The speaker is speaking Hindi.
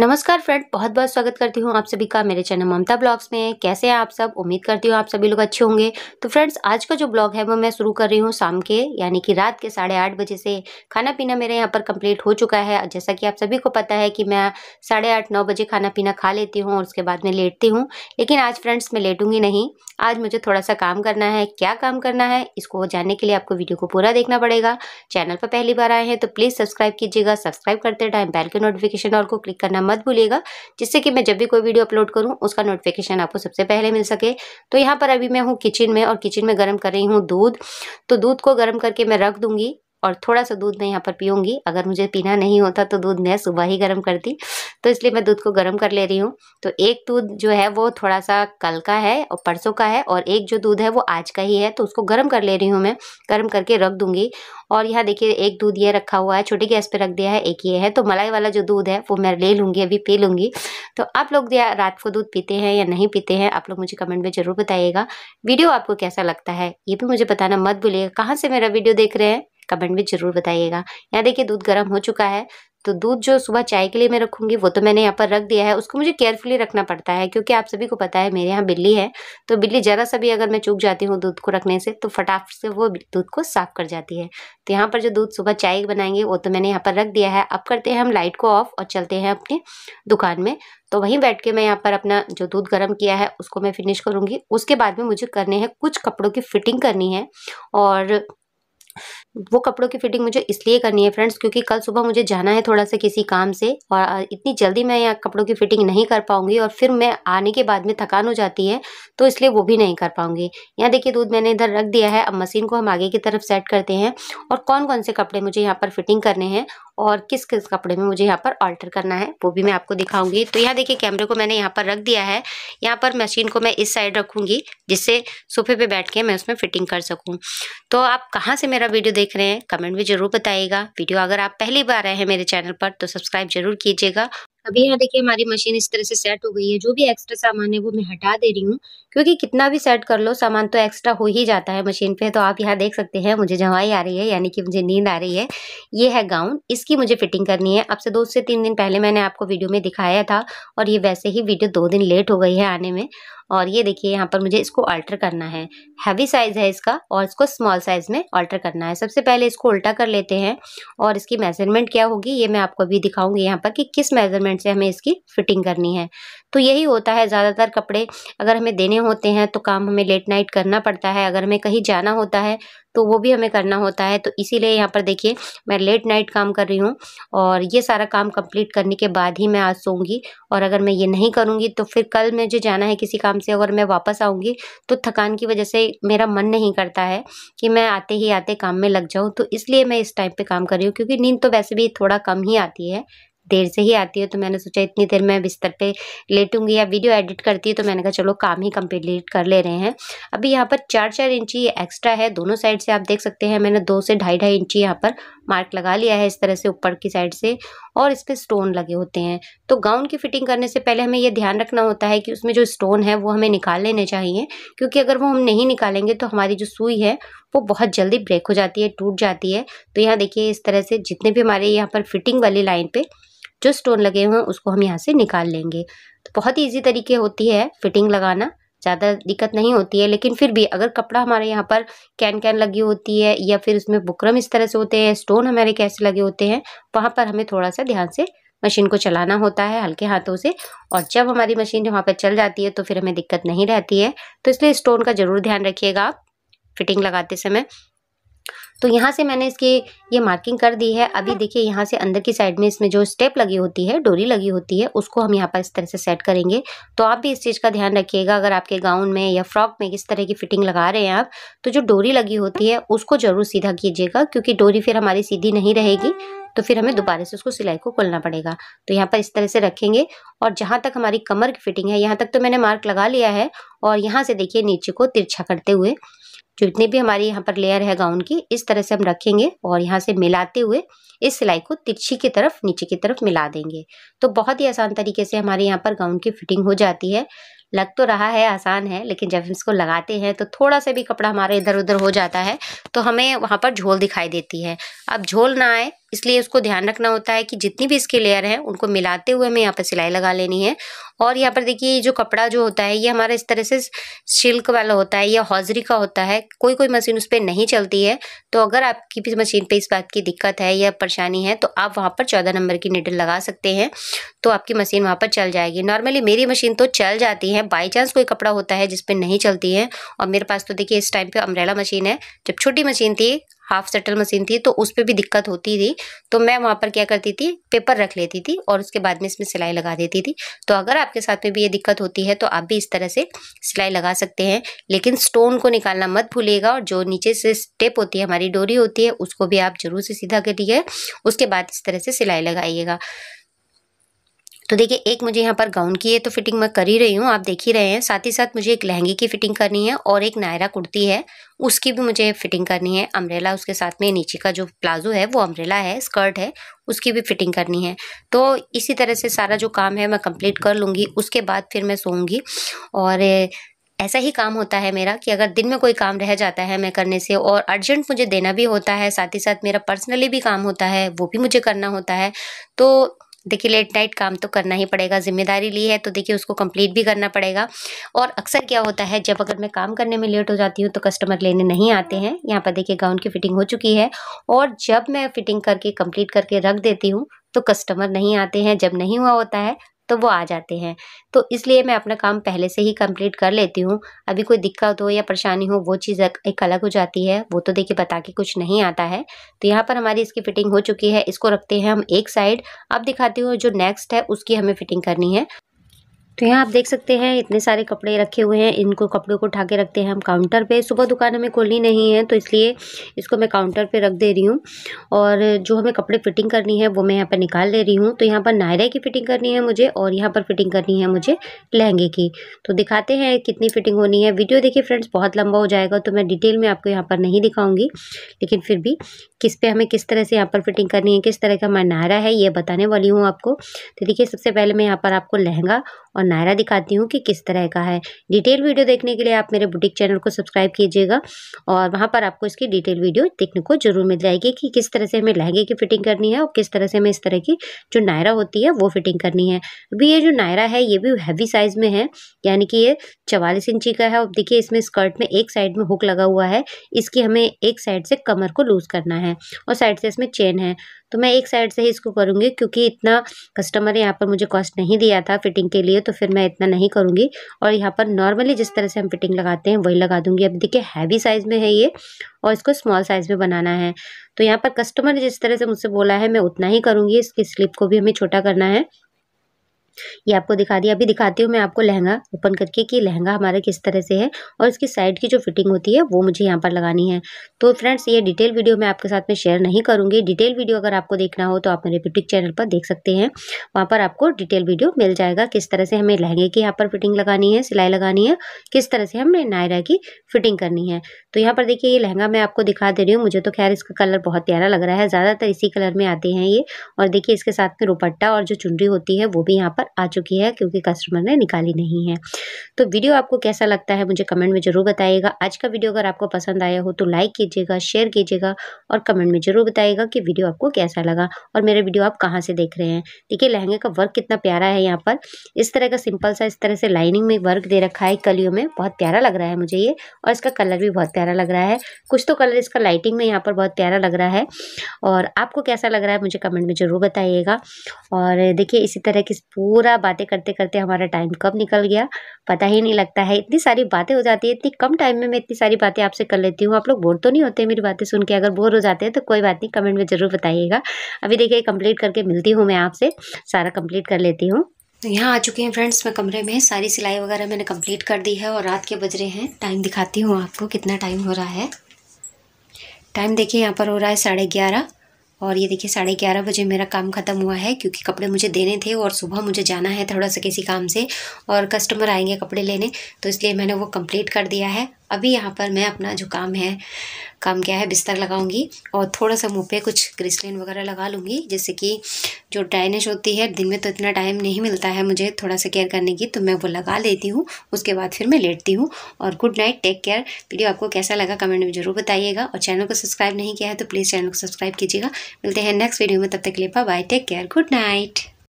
नमस्कार फ्रेंड बहुत बहुत स्वागत करती हूँ आप सभी का मेरे चैनल ममता ब्लॉग्स में कैसे हैं आप सब उम्मीद करती हूँ आप सभी लोग अच्छे होंगे तो फ्रेंड्स आज का जो ब्लॉग है वो मैं शुरू कर रही हूँ शाम के यानी कि रात के साढ़े आठ बजे से खाना पीना मेरे यहाँ पर कंप्लीट हो चुका है जैसा कि आप सभी को पता है कि मैं साढ़े आठ नौ बजे खाना पीना खा लेती हूँ और उसके बाद मैं लेटती हूँ लेकिन आज फ्रेंड्स मैं लेटूंगी नहीं आज मुझे थोड़ा सा काम करना है क्या काम करना है इसको जानने के लिए आपको वीडियो को पूरा देखना पड़ेगा चैनल पर पहली बार आए हैं तो प्लीज़ सब्सक्राइब कीजिएगा सब्सक्राइब करते टाइम बैल के नोटिफिकेशन और को क्लिक करना करना मत भूलिएगा जिससे कि मैं जब भी कोई वीडियो अपलोड करूँ उसका नोटिफिकेशन आपको सबसे पहले मिल सके तो यहाँ पर अभी मैं हूँ किचन में और किचन में गर्म कर रही हूँ दूध तो दूध को गर्म करके मैं रख दूँगी और थोड़ा सा दूध मैं यहाँ पर पीऊँगी अगर मुझे पीना नहीं होता तो दूध मैं सुबह ही गर्म करती तो इसलिए मैं दूध को गर्म कर ले रही हूँ तो एक दूध जो है वो थोड़ा सा कल का है और परसों का है और एक जो दूध है वो आज का ही है तो उसको गर्म कर ले रही हूँ मैं गर्म करके रख दूँगी और यहाँ देखिए एक दूध ये रखा हुआ है छोटी गैस पर रख दिया है एक ये है तो मलाई वाला जो दूध है वो मैं ले लूँगी अभी पी लूँगी तो आप लोग रात को दूध पीते हैं या नहीं पीते हैं आप लोग मुझे कमेंट में ज़रूर बताइएगा वीडियो आपको कैसा लगता है ये भी मुझे बताना मत भूलिएगा कहाँ से मेरा वीडियो देख रहे हैं कमेंट में ज़रूर बताइएगा यहाँ देखिए दूध गर्म हो चुका है तो दूध जो सुबह चाय के लिए मैं रखूँगी वो तो मैंने यहाँ पर रख दिया है उसको मुझे केयरफुली रखना पड़ता है क्योंकि आप सभी को पता है मेरे यहाँ बिल्ली है तो बिल्ली ज़रा सा भी अगर मैं चूक जाती हूँ दूध को रखने से तो फटाफट से वो दूध को साफ़ कर जाती है तो यहाँ पर जो दूध सुबह चाय बनाएंगे वो तो मैंने यहाँ पर रख दिया है अब करते हैं हम लाइट को ऑफ़ और चलते हैं अपनी दुकान में तो वहीं बैठ के मैं यहाँ पर अपना जो दूध गर्म किया है उसको मैं फिनिश करूँगी उसके बाद में मुझे करने हैं कुछ कपड़ों की फ़िटिंग करनी है और वो कपड़ों की फिटिंग मुझे इसलिए करनी है फ्रेंड्स क्योंकि कल सुबह मुझे जाना है थोड़ा सा किसी काम से और इतनी जल्दी मैं यहाँ कपड़ों की फिटिंग नहीं कर पाऊंगी और फिर मैं आने के बाद में थकान हो जाती है तो इसलिए वो भी नहीं कर पाऊंगी यहाँ देखिए दूध मैंने इधर रख दिया है अब मशीन को हम आगे की तरफ सेट करते हैं और कौन कौन से कपड़े मुझे यहाँ पर फिटिंग करने हैं और किस किस कपड़े में मुझे यहाँ पर ऑल्टर करना है वो भी मैं आपको दिखाऊंगी तो यहाँ देखिए कैमरे को मैंने यहाँ पर रख दिया है यहाँ पर मशीन को मैं इस साइड रखूंगी जिससे सोफे पे बैठ के मैं उसमें फ़िटिंग कर सकूँ तो आप कहाँ से मेरा वीडियो देख रहे हैं कमेंट में जरूर बताइएगा वीडियो अगर आप पहली बार आए हैं मेरे चैनल पर तो सब्सक्राइब जरूर कीजिएगा अभी यहाँ देखिए हमारी मशीन इस तरह से सेट हो गई है जो भी एक्स्ट्रा सामान है वो मैं हटा दे रही हूँ क्योंकि कितना भी सेट कर लो सामान तो एक्स्ट्रा हो ही जाता है मशीन पे तो आप यहाँ देख सकते हैं मुझे जवाई आ रही है यानी कि मुझे नींद आ रही है ये है गाउन इसकी मुझे फिटिंग करनी है अब से दो से तीन दिन पहले मैंने आपको वीडियो में दिखाया था और ये वैसे ही वीडियो दो दिन लेट हो गई है आने में और ये देखिए यहाँ पर मुझे इसको अल्टर करना है हैवी साइज़ है इसका और इसको स्मॉल साइज़ में अल्टर करना है सबसे पहले इसको उल्टा कर लेते हैं और इसकी मेज़रमेंट क्या होगी ये मैं आपको अभी दिखाऊंगी यहाँ पर कि किस मेज़रमेंट से हमें इसकी फ़िटिंग करनी है तो यही होता है ज़्यादातर कपड़े अगर हमें देने होते हैं तो काम हमें लेट नाइट करना पड़ता है अगर हमें कहीं जाना होता है तो वो भी हमें करना होता है तो इसीलिए यहाँ पर देखिए मैं लेट नाइट काम कर रही हूँ और ये सारा काम कंप्लीट करने के बाद ही मैं आज सोऊंगी और अगर मैं ये नहीं करूँगी तो फिर कल मैं जो जाना है किसी काम से अगर मैं वापस आऊँगी तो थकान की वजह से मेरा मन नहीं करता है कि मैं आते ही आते काम में लग जाऊँ तो इसलिए मैं इस टाइम पर काम कर रही हूँ क्योंकि नींद तो वैसे भी थोड़ा कम ही आती है देर से ही आती है तो मैंने सोचा इतनी देर मैं बिस्तर पे लेटूंगी या वीडियो एडिट करती है तो मैंने कहा चलो काम ही कंप्लीट कर ले रहे हैं अभी यहाँ पर चार चार इंची एक्स्ट्रा है दोनों साइड से आप देख सकते हैं मैंने दो से ढाई ढाई इंची यहाँ पर मार्क लगा लिया है इस तरह से ऊपर की साइड से और इस पर स्टोन लगे होते हैं तो गाउन की फिटिंग करने से पहले हमें यह ध्यान रखना होता है कि उसमें जो स्टोन है वो हमें निकाल लेने चाहिए क्योंकि अगर वो हम नहीं निकालेंगे तो हमारी जो सुई है वो बहुत जल्दी ब्रेक हो जाती है टूट जाती है तो यहाँ देखिए इस तरह से जितने भी हमारे यहाँ पर फिटिंग वाली लाइन पे जो स्टोन लगे हुए हैं उसको हम यहाँ से निकाल लेंगे तो बहुत ही ईजी तरीके होती है फिटिंग लगाना ज़्यादा दिक्कत नहीं होती है लेकिन फिर भी अगर कपड़ा हमारे यहाँ पर कैन कैन लगी होती है या फिर उसमें बुकरम इस तरह से होते हैं स्टोन हमारे कैसे लगे होते हैं वहाँ पर हमें थोड़ा सा ध्यान से मशीन को चलाना होता है हल्के हाथों से और जब हमारी मशीन वहाँ पर चल जाती है तो फिर हमें दिक्कत नहीं रहती है तो इसलिए स्टोन का ज़रूर ध्यान रखिएगा आप फिटिंग लगाते समय तो यहाँ से मैंने इसकी ये मार्किंग कर दी है अभी देखिए यहाँ से अंदर की साइड में इसमें जो स्टेप लगी होती है डोरी लगी होती है उसको हम यहाँ पर इस तरह से सेट करेंगे तो आप भी इस चीज़ का ध्यान रखिएगा अगर आपके गाउन में या फ्रॉक में किस तरह की फिटिंग लगा रहे हैं आप तो जो डोरी लगी होती है उसको ज़रूर सीधा कीजिएगा क्योंकि डोरी फिर हमारी सीधी नहीं रहेगी तो फिर हमें दोबारा से उसको सिलाई को खोलना पड़ेगा तो यहाँ पर इस तरह से रखेंगे और जहाँ तक हमारी कमर की फिटिंग है यहाँ तक तो मैंने मार्क लगा लिया है और यहाँ से देखिए नीचे को तिरछा करते हुए जितनी भी हमारी यहाँ पर लेयर है गाउन की इस तरह से हम रखेंगे और यहाँ से मिलाते हुए इस सिलाई को तिरछी की तरफ नीचे की तरफ मिला देंगे तो बहुत ही आसान तरीके से हमारे यहाँ पर गाउन की फिटिंग हो जाती है लग तो रहा है आसान है लेकिन जब हम इसको लगाते हैं तो थोड़ा सा भी कपड़ा हमारा इधर उधर हो जाता है तो हमें वहाँ पर झोल दिखाई देती है अब झोल ना आए इसलिए उसको ध्यान रखना होता है कि जितनी भी इसके लेयर हैं उनको मिलाते हुए हमें यहाँ पर सिलाई लगा लेनी है और यहाँ पर देखिए ये जो कपड़ा जो होता है ये हमारा इस तरह से सिल्क वाला होता है या हौजरी का होता है कोई कोई मशीन उस पर नहीं चलती है तो अगर आपकी भी मशीन पे इस बात की दिक्कत है या परेशानी है तो आप वहाँ पर चौदह नंबर की निडल लगा सकते हैं तो आपकी मशीन वहाँ पर चल जाएगी नॉर्मली मेरी मशीन तो चल जाती है बाई चांस कोई कपड़ा होता है जिसपे नहीं चलती है और मेरे पास तो देखिए इस टाइम पर अम्ब्रेला मशीन है जब छोटी मशीन थी हाफ सेटल मशीन थी तो उस पर भी दिक्कत होती थी तो मैं वहाँ पर क्या करती थी पेपर रख लेती थी और उसके बाद में इसमें सिलाई लगा देती थी तो अगर आपके साथ में भी ये दिक्कत होती है तो आप भी इस तरह से सिलाई लगा सकते हैं लेकिन स्टोन को निकालना मत भूलिएगा और जो नीचे से स्टेप होती है हमारी डोरी होती है उसको भी आप जरूर से सीधा करिए उसके बाद इस तरह से सिलाई लगाइएगा तो देखिए एक मुझे यहाँ पर गाउन की है तो फिटिंग मैं कर ही रही हूँ आप देख ही रहे हैं साथ ही साथ मुझे एक लहंगे की फिटिंग करनी है और एक नायरा कुर्ती है उसकी भी मुझे फिटिंग करनी है अम्ब्रेला उसके साथ में नीचे का जो प्लाजो है वो अम्ब्रेला है स्कर्ट है उसकी भी फिटिंग करनी है तो इसी तरह से सारा जो काम है मैं कंप्लीट कर लूँगी उसके बाद फिर मैं सोऊंगी और ऐसा ही काम होता है मेरा कि अगर दिन में कोई काम रह जाता है मैं करने से और अर्जेंट मुझे देना भी होता है साथ ही साथ मेरा पर्सनली भी काम होता है वो भी मुझे करना होता है तो देखिए लेट नाइट काम तो करना ही पड़ेगा जिम्मेदारी ली है तो देखिए उसको कंप्लीट भी करना पड़ेगा और अक्सर क्या होता है जब अगर मैं काम करने में लेट हो जाती हूँ तो कस्टमर लेने नहीं आते हैं यहाँ पर देखिए गाउन की फिटिंग हो चुकी है और जब मैं फिटिंग करके कंप्लीट करके रख देती हूँ तो कस्टमर नहीं आते हैं जब नहीं हुआ होता है तो वो आ जाते हैं तो इसलिए मैं अपना काम पहले से ही कंप्लीट कर लेती हूँ अभी कोई दिक्कत हो या परेशानी हो वो चीज़ एक अलग हो जाती है वो तो देखिए बता के कुछ नहीं आता है तो यहाँ पर हमारी इसकी फिटिंग हो चुकी है इसको रखते हैं हम एक साइड अब दिखाती हूँ जो नेक्स्ट है उसकी हमें फिटिंग करनी है तो यहाँ आप देख सकते हैं इतने सारे कपड़े रखे हुए हैं इनको कपड़ों को उठा के रखते हैं हम काउंटर पे सुबह दुकान हमें खोलनी नहीं है तो इसलिए इसको मैं काउंटर पे रख दे रही हूँ और जो हमें कपड़े फिटिंग करनी है वो मैं यहाँ पर निकाल ले रही हूँ तो यहाँ पर नायरा की फिटिंग करनी है मुझे और यहाँ पर फिटिंग करनी है मुझे लहंगे की तो दिखाते हैं कितनी फिटिंग होनी है वीडियो देखिए फ्रेंड्स बहुत लंबा हो जाएगा तो मैं डिटेल में आपको यहाँ पर नहीं दिखाऊँगी लेकिन फिर भी किस पे हमें किस तरह से यहाँ पर फिटिंग करनी है किस तरह का हमारा नायरा है ये बताने वाली हूँ आपको तो देखिए सबसे पहले मैं यहाँ पर आपको लहंगा और नायरा दिखाती हूँ कि किस तरह का है डिटेल वीडियो देखने के लिए आप मेरे बुटीक चैनल को सब्सक्राइब कीजिएगा और वहाँ पर आपको इसकी डिटेल वीडियो देखने को जरूर मिल जाएगी कि किस तरह से हमें लहंगे की फिटिंग करनी है और किस तरह से हमें इस तरह की जो नायरा होती है वो फिटिंग करनी है अभी ये जो नायरा है ये भी हैवी साइज़ में है यानी कि ये चवालीस इंची का है और देखिए इसमें स्कर्ट में एक साइड में हुक लगा हुआ है इसकी हमें एक साइड से कमर को लूज़ करना है और साइड से इसमें चेन है तो मैं एक साइड से ही इसको करूँगी क्योंकि इतना कस्टमर ने यहाँ पर मुझे कॉस्ट नहीं दिया था फिटिंग के लिए तो फिर मैं इतना नहीं करूँगी और यहाँ पर नॉर्मली जिस तरह से हम फिटिंग लगाते हैं वही लगा दूँगी अब देखिए हैवी साइज़ में है ये और इसको स्मॉल साइज़ में बनाना है तो यहाँ पर कस्टमर ने जिस तरह से मुझसे बोला है मैं उतना ही करूँगी इसकी स्लिप को भी हमें छोटा करना है ये आपको दिखा दिया अभी दिखाती हूँ मैं आपको लहंगा ओपन करके कि लहंगा हमारा किस तरह से है और इसकी साइड की जो फिटिंग होती है वो मुझे यहाँ पर लगानी है तो फ्रेंड्स ये डिटेल वीडियो मैं आपके साथ में शेयर नहीं करूँगी डिटेल वीडियो अगर आपको देखना हो तो आप मेरे यूट्यूब चैनल पर देख सकते हैं वहाँ पर आपको डिटेल वीडियो मिल जाएगा किस तरह से हमें लहंगे की यहाँ पर फिटिंग लगानी है सिलाई लगानी है किस तरह से हमें नायरा की फिटिंग करनी है तो यहाँ पर देखिए ये लहंगा मैं आपको दिखा दे रही हूँ मुझे तो खैर इसका कलर बहुत प्यारा लग रहा है ज़्यादातर इसी कलर में आते हैं ये और देखिए इसके साथ में रुपट्टा और जो चुनरी होती है वो भी यहाँ पर बाहर आ चुकी है क्योंकि कस्टमर ने निकाली नहीं है तो वीडियो आपको कैसा लगता है मुझे कमेंट में ज़रूर बताइएगा आज का वीडियो अगर आपको पसंद आया हो तो लाइक कीजिएगा शेयर कीजिएगा और कमेंट में ज़रूर बताइएगा कि वीडियो आपको कैसा लगा और मेरे वीडियो आप कहाँ से देख रहे हैं देखिए लहंगे का वर्क कितना प्यारा है यहाँ पर इस तरह का सिंपल सा इस तरह से लाइनिंग में वर्क दे रखा है कलियों में बहुत प्यारा लग रहा है मुझे ये और इसका कलर भी बहुत प्यारा लग रहा है कुछ तो कलर इसका लाइटिंग में यहाँ पर बहुत प्यारा लग रहा है और आपको कैसा लग रहा है मुझे कमेंट में ज़रूर बताइएगा और देखिए इसी तरह की पूरी पूरा बातें करते करते हमारा टाइम कब निकल गया पता ही नहीं लगता है इतनी सारी बातें हो जाती है इतनी कम टाइम में मैं इतनी सारी बातें आपसे कर लेती हूँ आप लोग बोर तो नहीं होते मेरी बातें सुन के अगर बोर हो जाते हैं तो कोई बात नहीं कमेंट में ज़रूर बताइएगा अभी देखिए कंप्लीट करके मिलती हूँ मैं आपसे सारा कंप्लीट कर लेती हूँ तो यहाँ आ चुके हैं फ्रेंड्स मैं कमरे में सारी सिलाई वगैरह मैंने कंप्लीट कर दी है और रात के बज रहे हैं टाइम दिखाती हूँ आपको कितना टाइम हो रहा है टाइम देखिए यहाँ पर हो रहा है साढ़े ग्यारह और ये देखिए साढ़े ग्यारह बजे मेरा काम ख़त्म हुआ है क्योंकि कपड़े मुझे देने थे और सुबह मुझे जाना है थोड़ा सा किसी काम से और कस्टमर आएंगे कपड़े लेने तो इसलिए मैंने वो कंप्लीट कर दिया है अभी यहाँ पर मैं अपना जो काम है काम क्या है बिस्तर लगाऊंगी और थोड़ा सा मुँह पे कुछ क्रिस्लिन वगैरह लगा लूँगी जैसे कि जो ड्राइनेस होती है दिन में तो इतना टाइम नहीं मिलता है मुझे थोड़ा सा केयर करने की तो मैं वो लगा लेती हूँ उसके बाद फिर मैं लेटती हूँ और good night take care video आपको कैसा लगा कमेंट में ज़रूर बताइएगा और चैनल को सब्सक्राइब नहीं किया है तो प्लीज़ चैनल को सब्सक्राइब कीजिएगा मिलते हैं नेक्स्ट वीडियो में तब तक के लिए bye take care good night